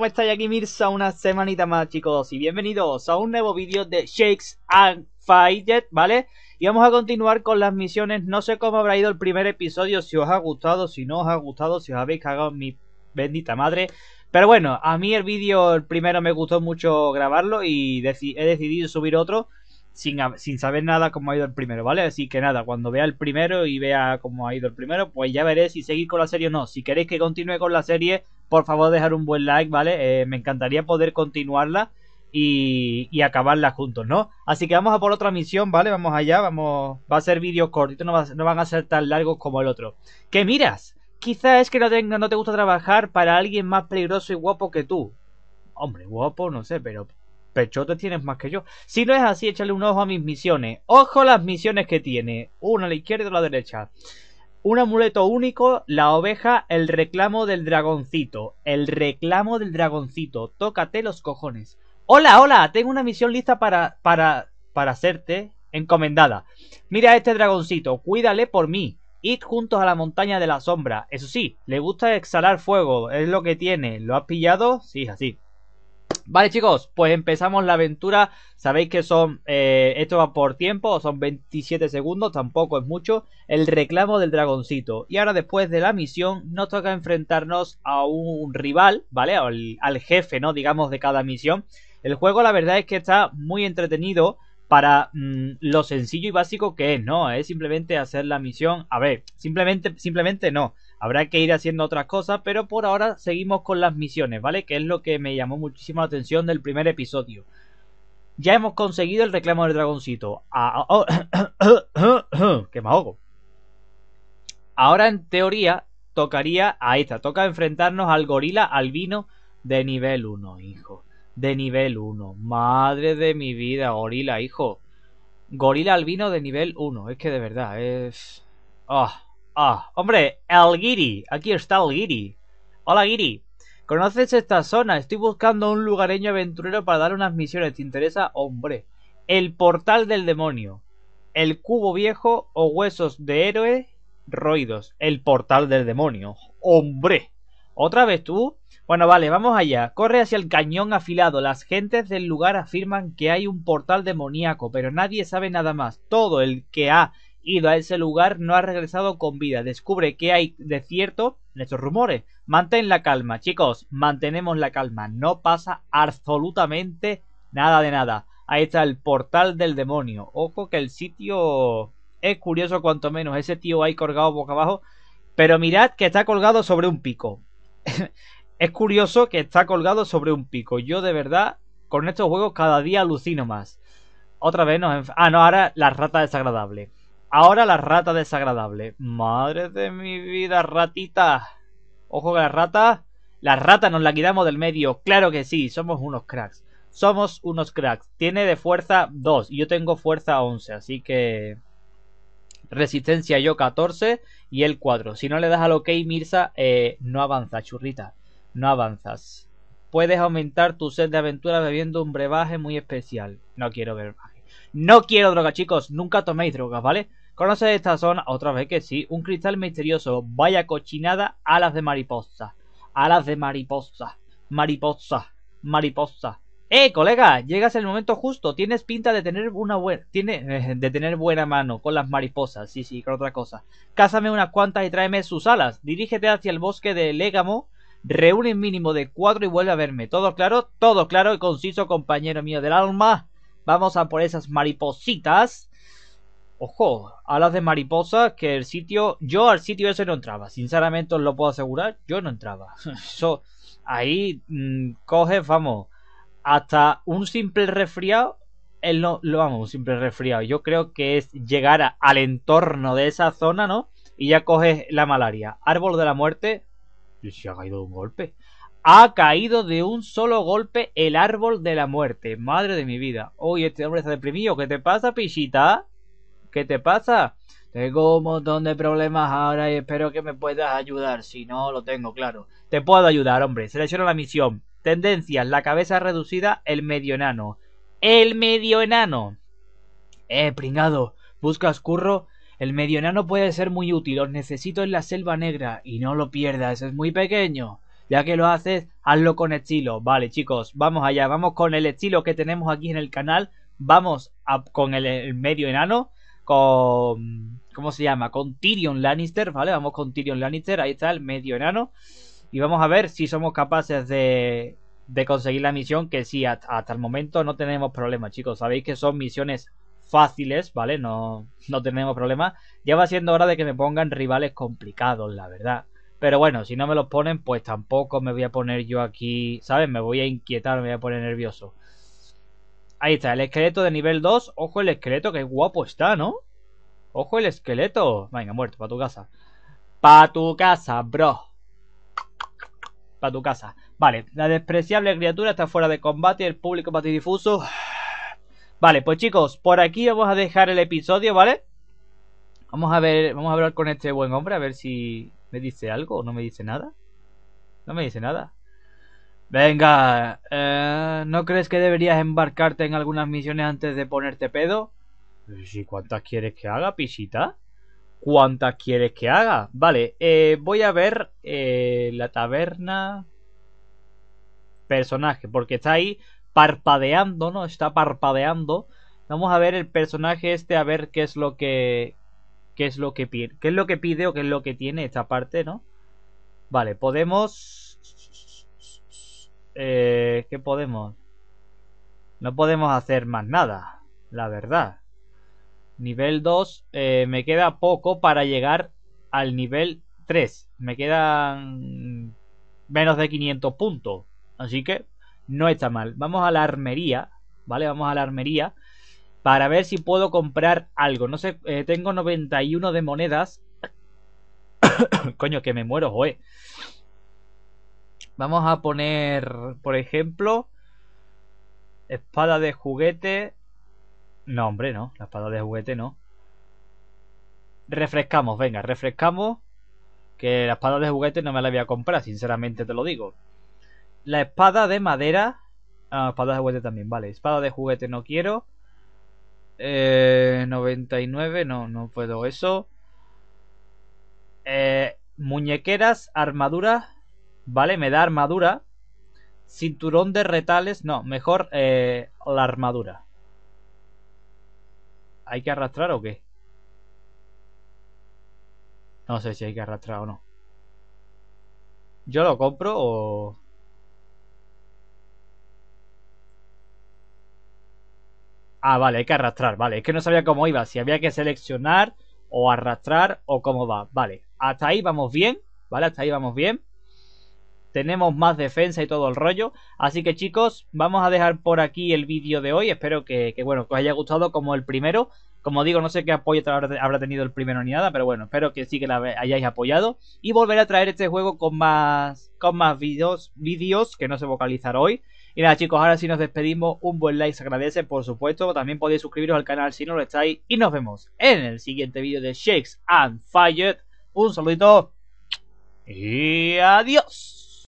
¿Cómo estáis aquí Mirza? Una semanita más chicos y bienvenidos a un nuevo vídeo de Shakes and Fighted, ¿vale? Y vamos a continuar con las misiones, no sé cómo habrá ido el primer episodio, si os ha gustado, si no os ha gustado, si os habéis cagado mi bendita madre Pero bueno, a mí el vídeo, el primero me gustó mucho grabarlo y he decidido subir otro sin, sin, saber nada cómo ha ido el primero, ¿vale? Así que nada, cuando vea el primero y vea cómo ha ido el primero, pues ya veré si seguir con la serie o no. Si queréis que continúe con la serie, por favor dejar un buen like, ¿vale? Eh, me encantaría poder continuarla y, acabarla juntos, ¿no? Así que vamos a por otra misión, ¿vale? Vamos allá, vamos. Va a ser vídeos cortitos, no, van a ser tan largos como el otro. ¿Qué miras? Quizás es que no te, gusta trabajar para alguien más peligroso y guapo que tú. Hombre, guapo, no sé, pero pechote tienes más que yo. Si no es así, échale un ojo a mis misiones. Ojo las misiones que tiene. Una a la izquierda y a la derecha. Un amuleto único, la oveja, el reclamo del dragoncito. El reclamo del dragoncito. Tócate los cojones. Hola, hola, tengo una misión lista para, para, para hacerte encomendada. Mira a este dragoncito, cuídale por mí. Id juntos a la montaña de la sombra. Eso sí, le gusta exhalar fuego, es lo que tiene. ¿Lo has pillado? Sí, así. Vale chicos, pues empezamos la aventura. Sabéis que son, eh, esto va por tiempo, son 27 segundos, tampoco es mucho. El reclamo del dragoncito. Y ahora después de la misión nos toca enfrentarnos a un rival, ¿vale? Al, jefe, ¿no? Digamos, de cada misión. El juego la verdad es que está muy entretenido para mm, lo sencillo y básico que es, ¿no? Es simplemente hacer la misión. A ver, simplemente, simplemente no. Habrá que ir haciendo otras cosas, pero por ahora seguimos con las misiones, ¿vale? Que es lo que me llamó muchísimo la atención del primer episodio. Ya hemos conseguido el reclamo del dragoncito. Ah, ah, oh, que me ahogo. Ahora en teoría tocaría a esta. Toca enfrentarnos al gorila albino de nivel 1, hijo. De nivel 1. Madre de mi vida, gorila, hijo. Gorila albino de nivel 1. Es que de verdad es... ah Ah, hombre, el Guiri. Aquí está el Hola, Guiri. ¿Conoces esta zona? Estoy buscando un lugareño aventurero para dar unas misiones. ¿Te interesa? Hombre. El portal del demonio. El cubo viejo o huesos de héroe roidos. El portal del demonio. Hombre. ¿Otra vez tú? Bueno, vale, vamos allá. Corre hacia el cañón afilado. Las gentes del lugar afirman que hay un portal demoníaco, pero nadie sabe nada más. Todo el que ha ido a ese lugar, no ha regresado con vida. Descubre que hay de cierto en estos rumores. Mantén la calma, chicos. Mantenemos la calma. No pasa absolutamente nada de nada. Ahí está el portal del demonio. Ojo que el sitio es curioso cuanto menos. Ese tío ahí colgado boca abajo. Pero mirad que está colgado sobre un pico. es curioso que está colgado sobre un pico. Yo de verdad, con estos juegos cada día alucino más. Otra vez nos... Ah, no, ahora la rata desagradable. Ahora la rata desagradable. Madre de mi vida, ratita. Ojo que la rata. La rata nos la quitamos del medio. Claro que sí, somos unos cracks. Somos unos cracks. Tiene de fuerza 2 y yo tengo fuerza 11, así que... Resistencia yo 14 y él 4. Si no le das al OK, Mirza, eh, no avanza, churrita. No avanzas. Puedes aumentar tu sed de aventura bebiendo un brebaje muy especial. No quiero brebaje. No quiero droga, chicos. Nunca toméis drogas, ¿vale? Conoce esta zona otra vez que sí, un cristal misterioso, vaya cochinada, alas de mariposa, alas de mariposa, mariposa, mariposa. ¡Eh, colega! Llegas el momento justo. Tienes pinta de tener una buena. Tiene, eh, de tener buena mano con las mariposas. Sí, sí, con otra cosa. Cásame unas cuantas y tráeme sus alas. Dirígete hacia el bosque de Légamo. Reúne un mínimo de cuatro y vuelve a verme. Todo claro, todo claro y conciso, compañero mío del alma. Vamos a por esas maripositas ojo, alas de mariposa, que el sitio, yo al sitio ese no entraba, sinceramente os lo puedo asegurar, yo no entraba. Eso, ahí mm, coges, vamos, hasta un simple resfriado, él no, lo vamos, un simple resfriado, yo creo que es llegar al entorno de esa zona, ¿no? Y ya coges la malaria. Árbol de la muerte, ¿Y se ha caído de un golpe. Ha caído de un solo golpe el árbol de la muerte. Madre de mi vida. Uy, este hombre está deprimido. ¿Qué te pasa, pichita? ¿Qué te pasa? Tengo un montón de problemas ahora y espero que me puedas ayudar. Si no, lo tengo claro. Te puedo ayudar, hombre. Selecciono la misión. Tendencias, la cabeza reducida, el medio enano. ¡El medio enano! Eh, pringado, ¿buscas curro? El medio enano puede ser muy útil. Os necesito en la selva negra. Y no lo pierdas, es muy pequeño. Ya que lo haces, hazlo con estilo. Vale, chicos, vamos allá. Vamos con el estilo que tenemos aquí en el canal. Vamos con el medio enano con... ¿Cómo se llama? Con Tyrion Lannister, ¿vale? Vamos con Tyrion Lannister, ahí está el medio enano. Y vamos a ver si somos capaces de, conseguir la misión, que sí, hasta, el momento no tenemos problemas, chicos. Sabéis que son misiones fáciles, ¿vale? No, no tenemos problema. Ya va siendo hora de que me pongan rivales complicados, la verdad. Pero bueno, si no me los ponen, pues tampoco me voy a poner yo aquí, ¿sabes? Me voy a inquietar, me voy a poner nervioso. Ahí está, el esqueleto de nivel 2. Ojo el esqueleto, que guapo está, ¿no? Ojo el esqueleto. Venga, muerto, para tu casa. Para tu casa, bro. Para tu casa. Vale, la despreciable criatura está fuera de combate el público difuso Vale, pues chicos, por aquí vamos a dejar el episodio, ¿vale? Vamos a ver, vamos a hablar con este buen hombre, a ver si me dice algo o no me dice nada. No me dice nada. Venga, eh, ¿no crees que deberías embarcarte en algunas misiones antes de ponerte pedo? Sí, cuántas quieres que haga, pisita? ¿Cuántas quieres que haga? Vale, eh, voy a ver eh, la taberna personaje, porque está ahí parpadeando, ¿no? Está parpadeando. Vamos a ver el personaje este, a ver qué es lo que, qué es lo que pide, qué es lo que pide o qué es lo que tiene esta parte, ¿no? Vale, podemos eh, ¿qué podemos? No podemos hacer más nada, la verdad. Nivel 2, eh, me queda poco para llegar al nivel 3. Me quedan menos de 500 puntos. Así que no está mal. Vamos a la armería, ¿vale? Vamos a la armería para ver si puedo comprar algo. No sé, eh, tengo 91 de monedas. Coño, que me muero, joe. Vamos a poner, por ejemplo, espada de juguete. No, hombre, no. La espada de juguete no. Refrescamos, venga, refrescamos. Que la espada de juguete no me la voy a comprar, sinceramente te lo digo. La espada de madera. Ah, espada de juguete también, vale. Espada de juguete no quiero. Eh, 99, no, no puedo eso. Eh, muñequeras, armaduras. ¿vale? Me da armadura. Cinturón de retales, no, mejor eh, la armadura. ¿Hay que arrastrar o qué? No sé si hay que arrastrar o no. Yo lo compro o... Ah, vale, hay que arrastrar, vale. Es que no sabía cómo iba, si había que seleccionar o arrastrar o cómo va. Vale, hasta ahí vamos bien, ¿vale? Hasta ahí vamos bien tenemos más defensa y todo el rollo. Así que chicos, vamos a dejar por aquí el vídeo de hoy. Espero que, bueno, que os haya gustado como el primero. Como digo, no sé qué apoyo habrá tenido el primero ni nada, pero bueno, espero que sí que la hayáis apoyado. Y volver a traer este juego con más, con más vídeos, vídeos que no se vocalizar hoy. Y nada chicos, ahora sí nos despedimos, un buen like se agradece por supuesto, también podéis suscribiros al canal si no lo estáis y nos vemos en el siguiente vídeo de Shakes and Fire Un saludito y adiós.